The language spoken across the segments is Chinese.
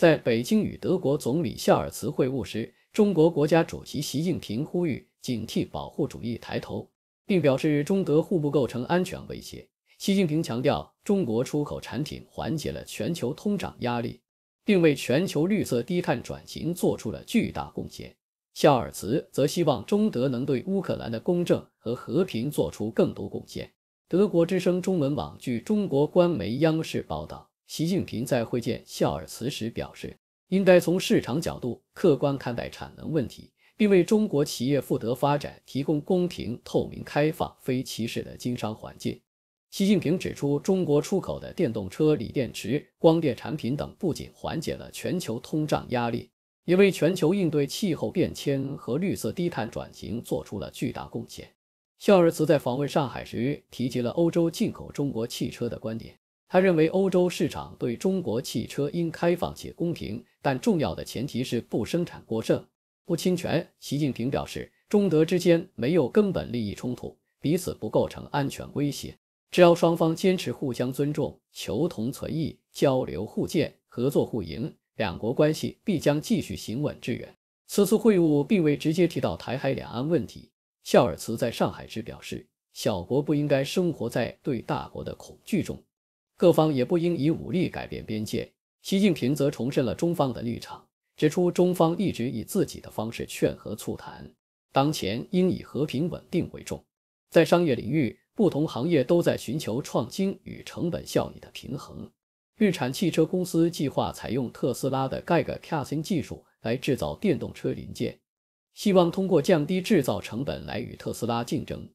在北京与德国总理肖尔茨会晤时，中国国家主席习近平呼吁警惕保护主义抬头，并表示中德互不构成安全威胁。习近平强调，中国出口产品缓解了全球通胀压力，并为全球绿色低碳转型做出了巨大贡献。肖尔茨则希望中德能对乌克兰的公正和和平做出更多贡献。德国之声中文网据中国官媒央视报道。习近平在会见肖尔茨时表示，应该从市场角度客观看待产能问题，并为中国企业负责发展提供公平、透明、开放、非歧视的经商环境。习近平指出，中国出口的电动车、锂电池、光电产品等，不仅缓解了全球通胀压力，也为全球应对气候变迁和绿色低碳转型做出了巨大贡献。肖尔茨在访问上海时，提及了欧洲进口中国汽车的观点。他认为欧洲市场对中国汽车应开放且公平，但重要的前提是不生产过剩、不侵权。习近平表示，中德之间没有根本利益冲突，彼此不构成安全威胁。只要双方坚持互相尊重、求同存异、交流互鉴、合作互赢，两国关系必将继续行稳致远。此次会晤并未直接提到台海、两岸问题。肖尔茨在上海时表示，小国不应该生活在对大国的恐惧中。各方也不应以武力改变边界。习近平则重申了中方的立场，指出中方一直以自己的方式劝和促谈，当前应以和平稳定为重。在商业领域，不同行业都在寻求创新与成本效益的平衡。日产汽车公司计划采用特斯拉的 GIG c a t i n g 技术来制造电动车零件，希望通过降低制造成本来与特斯拉竞争。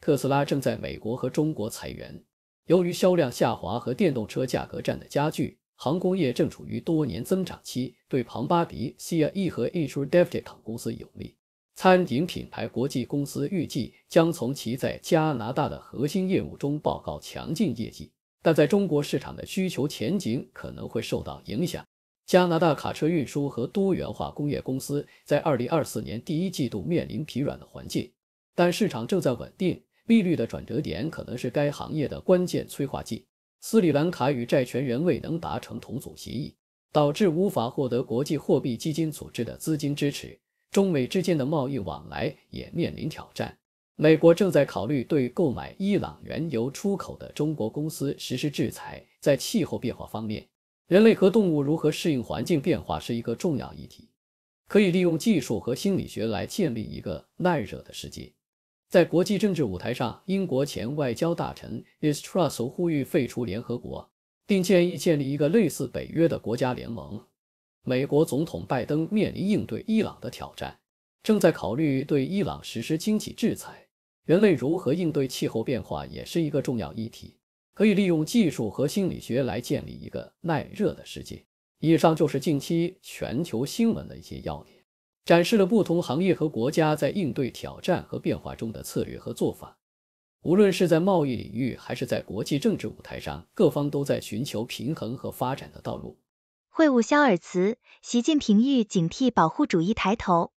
特斯拉正在美国和中国裁员。由于销量下滑和电动车价格战的加剧，航空业正处于多年增长期，对庞巴迪、CIE 和 i n d e t e c t 公司有利。餐饮品牌国际公司预计将从其在加拿大的核心业务中报告强劲业绩，但在中国市场的需求前景可能会受到影响。加拿大卡车运输和多元化工业公司在2024年第一季度面临疲软的环境，但市场正在稳定。利率的转折点可能是该行业的关键催化剂。斯里兰卡与债权人未能达成重组协议，导致无法获得国际货币基金组织的资金支持。中美之间的贸易往来也面临挑战。美国正在考虑对购买伊朗原油出口的中国公司实施制裁。在气候变化方面，人类和动物如何适应环境变化是一个重要议题。可以利用技术和心理学来建立一个耐热的世界。在国际政治舞台上，英国前外交大臣 Is Trust 呼吁废除联合国，并建议建立一个类似北约的国家联盟。美国总统拜登面临应对伊朗的挑战，正在考虑对伊朗实施经济制裁。人类如何应对气候变化也是一个重要议题，可以利用技术和心理学来建立一个耐热的世界。以上就是近期全球新闻的一些要点。展示了不同行业和国家在应对挑战和变化中的策略和做法。无论是在贸易领域还是在国际政治舞台上，各方都在寻求平衡和发展的道路。会晤肖尔茨，习近平欲警惕保护主义抬头。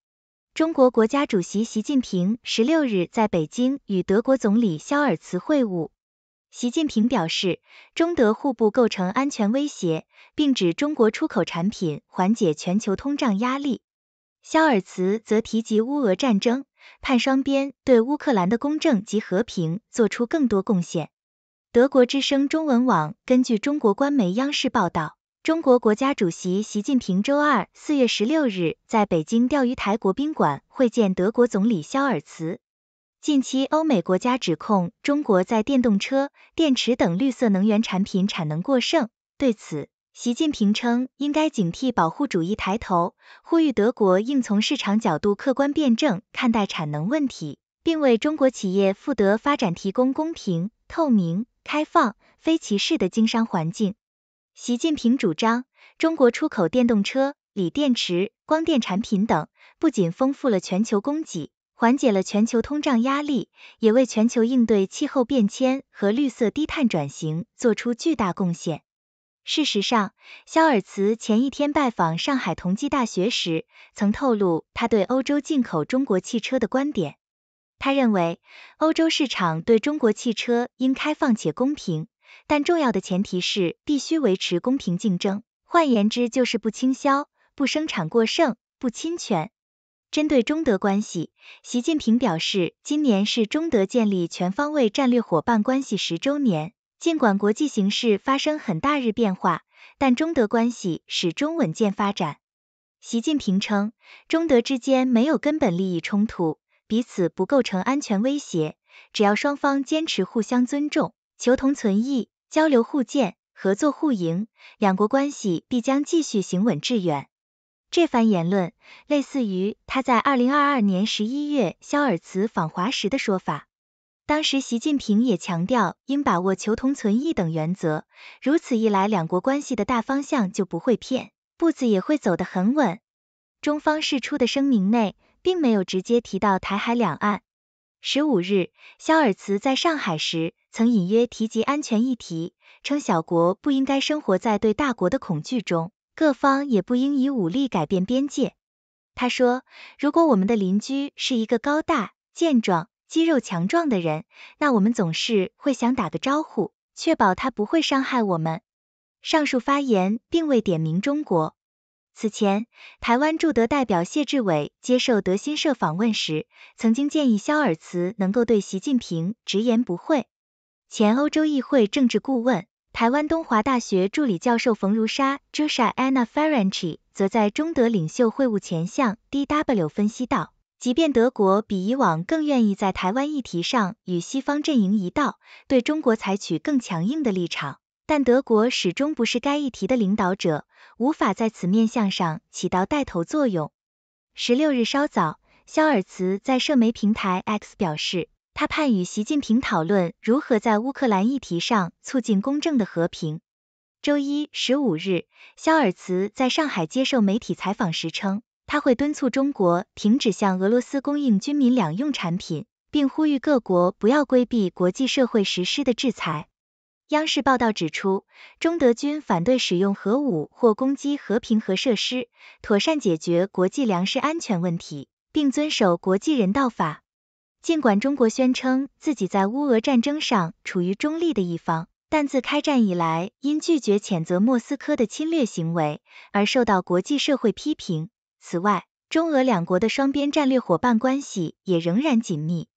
中国国家主席习近平十六日在北京与德国总理肖尔茨会晤。习近平表示，中德互不构成安全威胁，并指中国出口产品缓解全球通胀压力。肖尔茨则提及乌俄战争，盼双边对乌克兰的公正及和平做出更多贡献。德国之声中文网根据中国官媒央视报道，中国国家主席习近平周二（四月十六日）在北京钓鱼台国宾馆会见德国总理肖尔茨。近期，欧美国家指控中国在电动车、电池等绿色能源产品产能过剩，对此，习近平称，应该警惕保护主义抬头，呼吁德国应从市场角度客观辩证看待产能问题，并为中国企业赴得发展提供公平、透明、开放、非歧视的经商环境。习近平主张，中国出口电动车、锂电池、光电产品等，不仅丰富了全球供给，缓解了全球通胀压力，也为全球应对气候变迁和绿色低碳转型做出巨大贡献。事实上，肖尔茨前一天拜访上海同济大学时，曾透露他对欧洲进口中国汽车的观点。他认为，欧洲市场对中国汽车应开放且公平，但重要的前提是必须维持公平竞争。换言之，就是不倾销、不生产过剩、不侵权。针对中德关系，习近平表示，今年是中德建立全方位战略伙伴关系十周年。尽管国际形势发生很大日变化，但中德关系始终稳健发展。习近平称，中德之间没有根本利益冲突，彼此不构成安全威胁。只要双方坚持互相尊重、求同存异、交流互鉴、合作互赢，两国关系必将继续行稳致远。这番言论类似于他在2022年11月肖尔茨访华时的说法。当时习近平也强调应把握求同存异等原则，如此一来两国关系的大方向就不会偏，步子也会走得很稳。中方释出的声明内，并没有直接提到台海两岸。十五日，肖尔茨在上海时曾隐约提及安全议题，称小国不应该生活在对大国的恐惧中，各方也不应以武力改变边界。他说，如果我们的邻居是一个高大健壮，肌肉强壮的人，那我们总是会想打个招呼，确保他不会伤害我们。上述发言并未点名中国。此前，台湾驻德代表谢志伟接受德新社访问时，曾经建议肖尔茨能够对习近平直言不讳。前欧洲议会政治顾问、台湾东华大学助理教授冯如莎 （Jusha Anna f e r r a n t i 则在中德领袖会晤前向 DW 分析道。即便德国比以往更愿意在台湾议题上与西方阵营一道，对中国采取更强硬的立场，但德国始终不是该议题的领导者，无法在此面向上起到带头作用。十六日稍早，肖尔茨在社媒平台 X 表示，他盼与习近平讨论如何在乌克兰议题上促进公正的和平。周一十五日，肖尔茨在上海接受媒体采访时称。他会敦促中国停止向俄罗斯供应军民两用产品，并呼吁各国不要规避国际社会实施的制裁。央视报道指出，中德军反对使用核武或攻击和平核设施，妥善解决国际粮食安全问题，并遵守国际人道法。尽管中国宣称自己在乌俄战争上处于中立的一方，但自开战以来，因拒绝谴责莫斯科的侵略行为而受到国际社会批评。此外，中俄两国的双边战略伙伴关系也仍然紧密。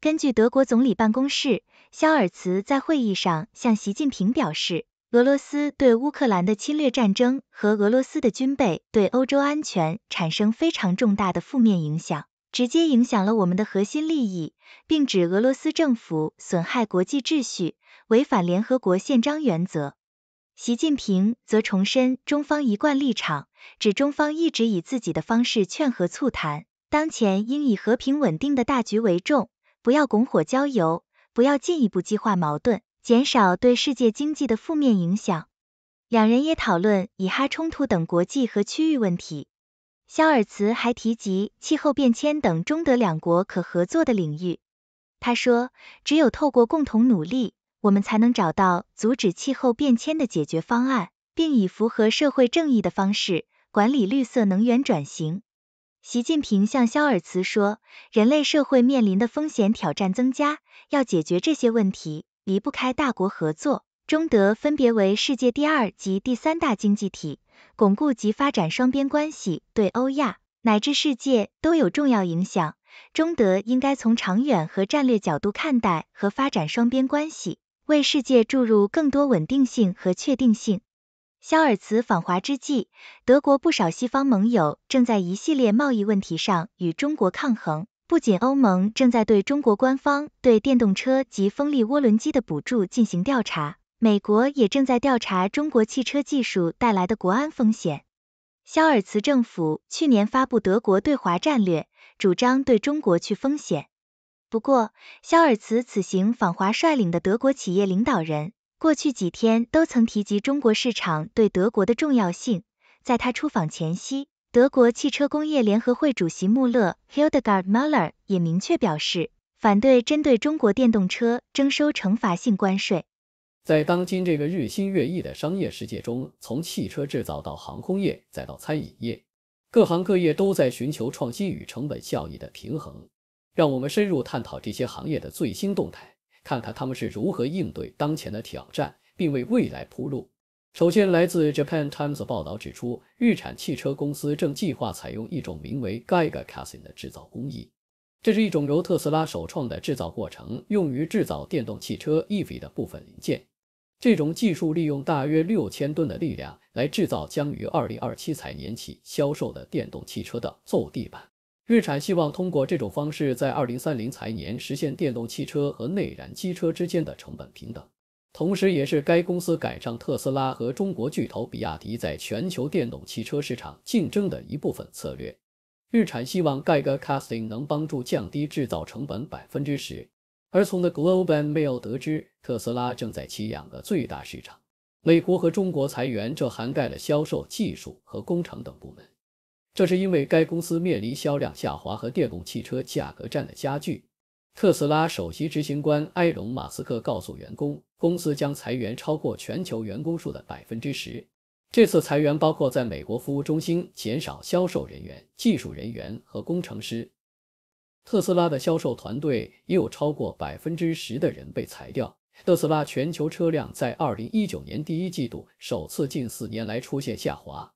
根据德国总理办公室，肖尔茨在会议上向习近平表示，俄罗斯对乌克兰的侵略战争和俄罗斯的军备对欧洲安全产生非常重大的负面影响，直接影响了我们的核心利益，并指俄罗斯政府损害国际秩序，违反联合国宪章原则。习近平则重申中方一贯立场。指中方一直以自己的方式劝和促谈，当前应以和平稳定的大局为重，不要拱火浇油，不要进一步激化矛盾，减少对世界经济的负面影响。两人也讨论以哈冲突等国际和区域问题。肖尔茨还提及气候变迁等中德两国可合作的领域。他说，只有透过共同努力，我们才能找到阻止气候变迁的解决方案，并以符合社会正义的方式。管理绿色能源转型。习近平向肖尔茨说，人类社会面临的风险挑战增加，要解决这些问题，离不开大国合作。中德分别为世界第二及第三大经济体，巩固及发展双边关系对欧亚乃至世界都有重要影响。中德应该从长远和战略角度看待和发展双边关系，为世界注入更多稳定性和确定性。肖尔茨访华之际，德国不少西方盟友正在一系列贸易问题上与中国抗衡。不仅欧盟正在对中国官方对电动车及风力涡轮机的补助进行调查，美国也正在调查中国汽车技术带来的国安风险。肖尔茨政府去年发布德国对华战略，主张对中国去风险。不过，肖尔茨此行访华率领的德国企业领导人。过去几天都曾提及中国市场对德国的重要性。在他出访前夕，德国汽车工业联合会主席穆勒 （Hildegarde m u l l e r 也明确表示反对针对中国电动车征收惩罚性关税。在当今这个日新月异的商业世界中，从汽车制造到航空业再到餐饮业，各行各业都在寻求创新与成本效益的平衡。让我们深入探讨这些行业的最新动态。看看他们是如何应对当前的挑战，并为未来铺路。首先，来自《Japan Times》的报道指出，日产汽车公司正计划采用一种名为 g i g a Casting 的制造工艺。这是一种由特斯拉首创的制造过程，用于制造电动汽车 e v 的部分零件。这种技术利用大约六千吨的力量来制造将于2027财年起销售的电动汽车的座地板。日产希望通过这种方式，在二零三零财年实现电动汽车和内燃机车之间的成本平等，同时，也是该公司赶上特斯拉和中国巨头比亚迪在全球电动汽车市场竞争的一部分策略。日产希望盖格 Casting 能帮助降低制造成本百分之十。而从 The Global Mail 得知，特斯拉正在其两个最大市场——美国和中国裁员，这涵盖了销售、技术和工程等部门。这是因为该公司面临销量下滑和电动汽车价格战的加剧。特斯拉首席执行官埃隆·马斯克告诉员工，公司将裁员超过全球员工数的百分之十。这次裁员包括在美国服务中心减少销售人员、技术人员和工程师。特斯拉的销售团队也有超过百分之十的人被裁掉。特斯拉全球车辆在2019年第一季度首次近四年来出现下滑。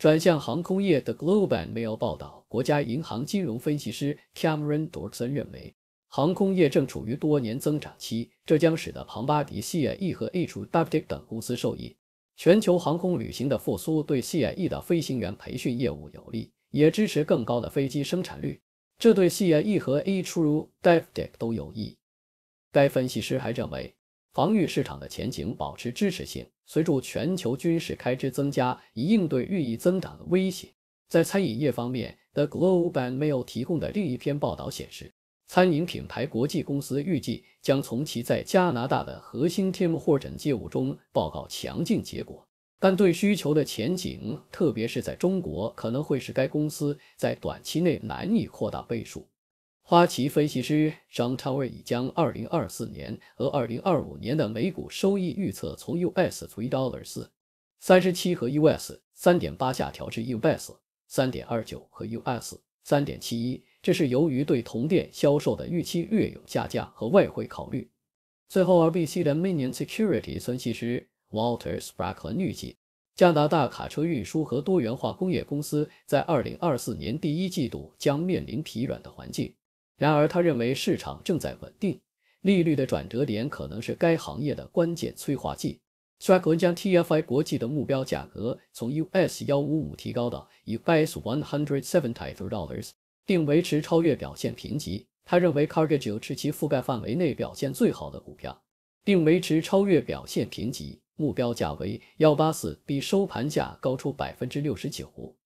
转向航空业的 Global Mail 报道，国家银行金融分析师 Cameron Dorson 认为，航空业正处于多年增长期，这将使得庞巴迪、CIE 和 Hududic 等公司受益。全球航空旅行的复苏对 CIE 的飞行员培训业务有利，也支持更高的飞机生产率，这对 CIE 和 Hududic 都有益。该分析师还认为。防御市场的前景保持支持性，随着全球军事开支增加以应对日益增长的威胁。在餐饮业方面，《The Globe and Mail》提供的另一篇报道显示，餐饮品牌国际公司预计将从其在加拿大的核心 Tim h o r t o n 业务中报告强劲结果，但对需求的前景，特别是在中国，可能会使该公司在短期内难以扩大倍数。花旗分析师张昌韦已将2024年和2025年的每股收益预测从 u s three dollars 4 3 7和 US$3.8 下调至 US$3.29 和 US$3.71，这是由于对同店销售的预期略有下降和外汇考虑。最后，RBC 的 m i n i o n s e c u r i t y 分析师 Waltersprak 预计加拿大卡车运输和多元化工业公司在2024年第一季度将面临疲软的环境。然而，他认为市场正在稳定，利率的转折点可能是该行业的关键催化剂。s t r a c k n 将 TFI 国际的目标价格从 US 幺五五提高到 US one hundred seventy two dollars，并维持超越表现评级。他认为 Cargo j e l 是其覆盖范围内表现最好的股票，并维持超越表现评级，目标价为幺八四，比收盘价高出百分之六十九。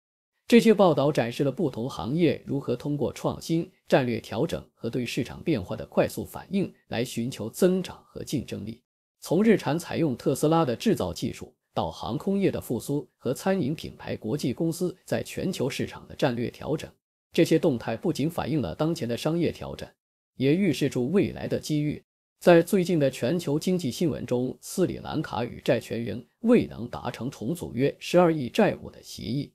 这些报道展示了不同行业如何通过创新、战略调整和对市场变化的快速反应来寻求增长和竞争力。从日产采用特斯拉的制造技术，到航空业的复苏和餐饮品牌国际公司在全球市场的战略调整，这些动态不仅反映了当前的商业调整，也预示住未来的机遇。在最近的全球经济新闻中，斯里兰卡与债权人未能达成重组约十二亿债务的协议。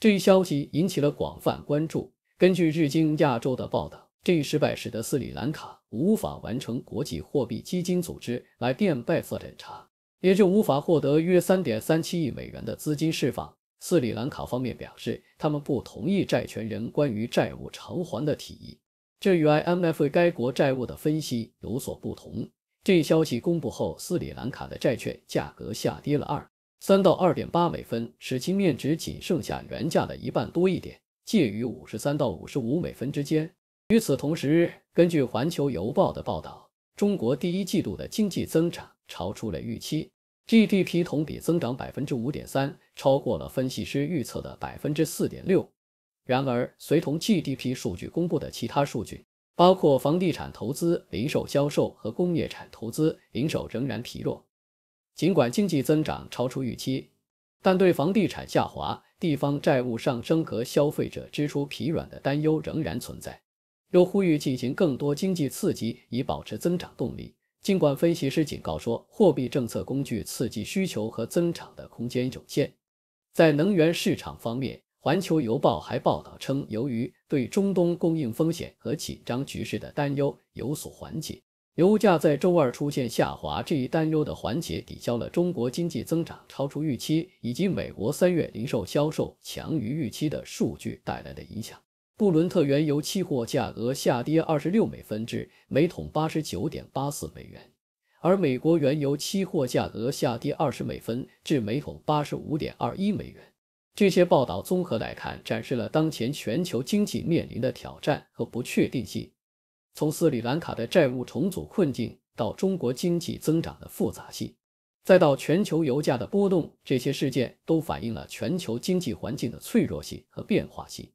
这一消息引起了广泛关注。根据《日经亚洲》的报道，这一失败使得斯里兰卡无法完成国际货币基金组织来电背负审查，也就无法获得约三点三七亿美元的资金释放。斯里兰卡方面表示，他们不同意债权人关于债务偿还的提议，这与 IMF 该国债务的分析有所不同。这一消息公布后，斯里兰卡的债券价格下跌了二。三到二点八美分，使其面值仅剩下原价的一半多一点，介于五十三到五十五美分之间。与此同时，根据《环球邮报》的报道，中国第一季度的经济增长超出了预期，GDP 同比增长百分之五点三，超过了分析师预测的百分之四点六。然而，随同 GDP 数据公布的其他数据，包括房地产投资、零售销售和工业产投资，零售仍然疲弱。尽管经济增长超出预期，但对房地产下滑、地方债务上升和消费者支出疲软的担忧仍然存在。又呼吁进行更多经济刺激，以保持增长动力。尽管分析师警告说，货币政策工具刺激需求和增长的空间有限。在能源市场方面，《环球邮报》还报道称，由于对中东供应风险和紧张局势的担忧有所缓解。油价在周二出现下滑，这一担忧的环节抵消了中国经济增长超出预期以及美国三月零售销售强于预期的数据带来的影响。布伦特原油期货价格下跌二十六美分，至每桶八十九点八四美元；而美国原油期货价格下跌二十美分，至每桶八十五点二一美元。这些报道综合来看，展示了当前全球经济面临的挑战和不确定性。从斯里兰卡的债务重组困境到中国经济增长的复杂性，再到全球油价的波动，这些事件都反映了全球经济环境的脆弱性和变化性。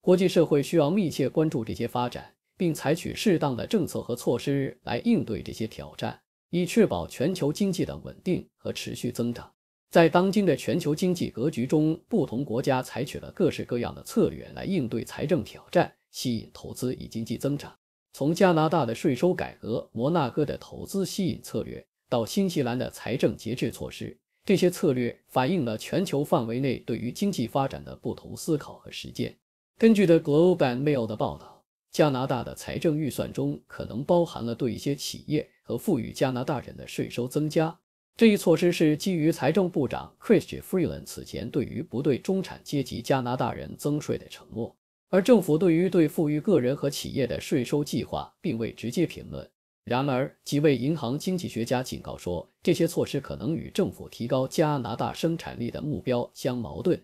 国际社会需要密切关注这些发展，并采取适当的政策和措施来应对这些挑战，以确保全球经济的稳定和持续增长。在当今的全球经济格局中，不同国家采取了各式各样的策略来应对财政挑战、吸引投资以经济增长。从加拿大的税收改革、摩纳哥的投资吸引策略，到新西兰的财政节制措施，这些策略反映了全球范围内对于经济发展的不同思考和实践。根据 The Globe and Mail 的报道，加拿大的财政预算中可能包含了对一些企业和富裕加拿大人的税收增加。这一措施是基于财政部长 c h r i s t i n Freeland 此前对于不对中产阶级加拿大人增税的承诺。而政府对于对富裕个人和企业的税收计划并未直接评论。然而，几位银行经济学家警告说，这些措施可能与政府提高加拿大生产力的目标相矛盾。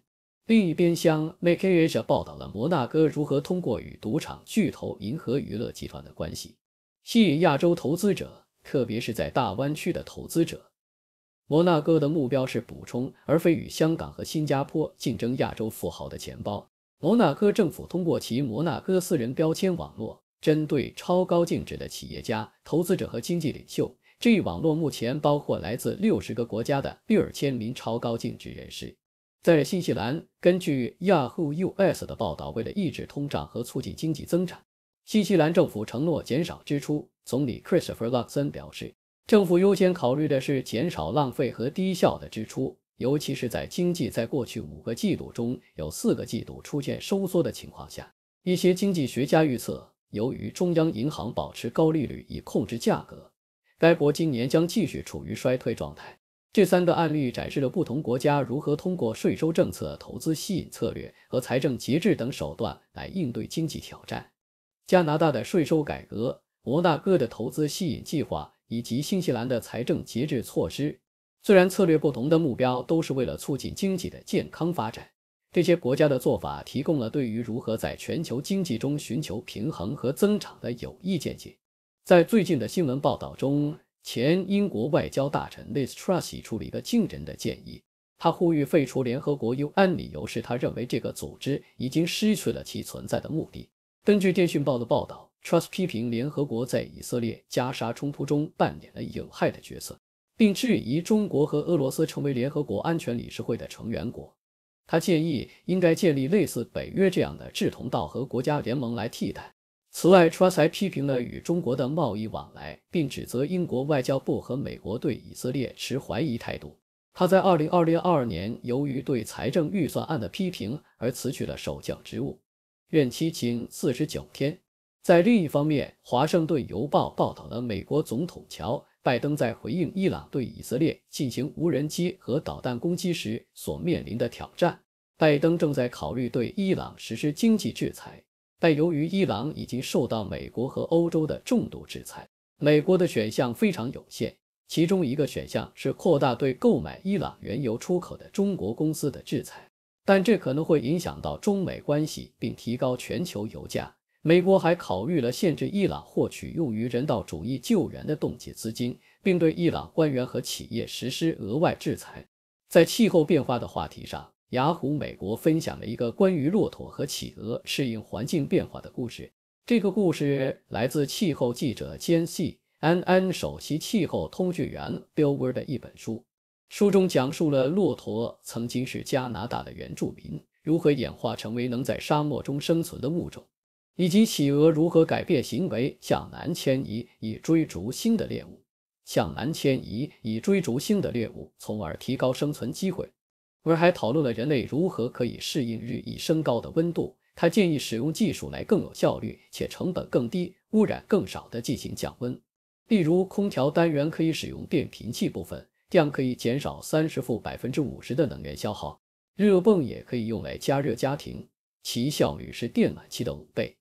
另一边，向 m a e a r e a 报道了摩纳哥如何通过与赌场巨头银河娱乐集团的关系，吸引亚洲投资者，特别是在大湾区的投资者。摩纳哥的目标是补充，而非与香港和新加坡竞争亚洲富豪的钱包。摩纳哥政府通过其摩纳哥私人标签网络，针对超高净值的企业家、投资者和经济领袖。这一网络目前包括来自六十个国家的六千名超高净值人士。在新西兰，根据 Yahoo US 的报道，为了抑制通胀和促进经济增长，新西兰政府承诺减少支出。总理 Christopher Luxon 表示，政府优先考虑的是减少浪费和低效的支出。尤其是在经济在过去五个季度中有四个季度出现收缩的情况下，一些经济学家预测，由于中央银行保持高利率以控制价格，该国今年将继续处于衰退状态。这三个案例展示了不同国家如何通过税收政策、投资吸引策略和财政节制等手段来应对经济挑战：加拿大的税收改革、摩纳哥的投资吸引计划以及新西兰的财政节制措施。虽然策略不同，的目标都是为了促进经济的健康发展。这些国家的做法提供了对于如何在全球经济中寻求平衡和增长的有益见解。在最近的新闻报道中，前英国外交大臣 l i z t r u s s 提出了一个惊人的建议，他呼吁废除联合国，UN，理由是他认为这个组织已经失去了其存在的目的。根据电讯报的报道，Trust 批评联合国在以色列加沙冲突中扮演了有害的角色。并质疑中国和俄罗斯成为联合国安全理事会的成员国。他建议应该建立类似北约这样的志同道合国家联盟来替代。此外，川才批评了与中国的贸易往来，并指责英国外交部和美国对以色列持怀疑态度。他在2022年由于对财政预算案的批评而辞去了首相职务，任期仅49天。在另一方面，《华盛顿邮报》报道了美国总统乔。拜登在回应伊朗对以色列进行无人机和导弹攻击时所面临的挑战。拜登正在考虑对伊朗实施经济制裁，但由于伊朗已经受到美国和欧洲的重度制裁，美国的选项非常有限。其中一个选项是扩大对购买伊朗原油出口的中国公司的制裁，但这可能会影响到中美关系，并提高全球油价。美国还考虑了限制伊朗获取用于人道主义救援的冻结资金，并对伊朗官员和企业实施额外制裁。在气候变化的话题上，雅虎美国分享了一个关于骆驼和企鹅适应环境变化的故事。这个故事来自气候记者兼 CNN 首席气候通讯员 Bill Ward 的一本书，书中讲述了骆驼曾经是加拿大的原住民，如何演化成为能在沙漠中生存的物种。以及企鹅如何改变行为，向南迁移以追逐新的猎物，向南迁移以追逐新的猎物，从而提高生存机会。文还讨论了人类如何可以适应日益升高的温度。他建议使用技术来更有效率且成本更低、污染更少的进行降温。例如，空调单元可以使用变频器部分，这样可以减少三十负百分之五十的能源消耗。热泵也可以用来加热家庭，其效率是电暖气的五倍。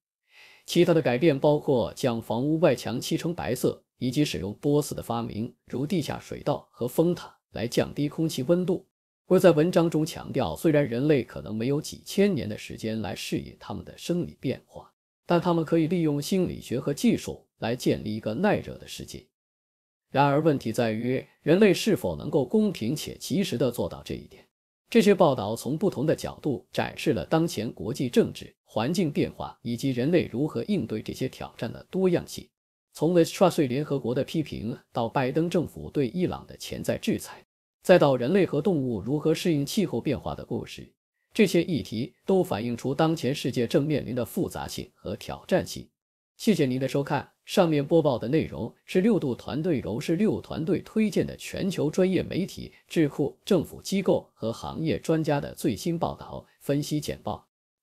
其他的改变包括将房屋外墙漆成白色，以及使用波斯的发明，如地下水道和风塔，来降低空气温度。会在文章中强调，虽然人类可能没有几千年的时间来适应他们的生理变化，但他们可以利用心理学和技术来建立一个耐热的世界。然而，问题在于人类是否能够公平且及时地做到这一点。这些报道从不同的角度展示了当前国际政治。环境变化以及人类如何应对这些挑战的多样性，从 l t s r 斯 t 对联合国的批评到拜登政府对伊朗的潜在制裁，再到人类和动物如何适应气候变化的故事，这些议题都反映出当前世界正面临的复杂性和挑战性。谢谢您的收看。上面播报的内容是六度团队柔氏六团队推荐的全球专业媒体、智库、政府机构和行业专家的最新报道分析简报。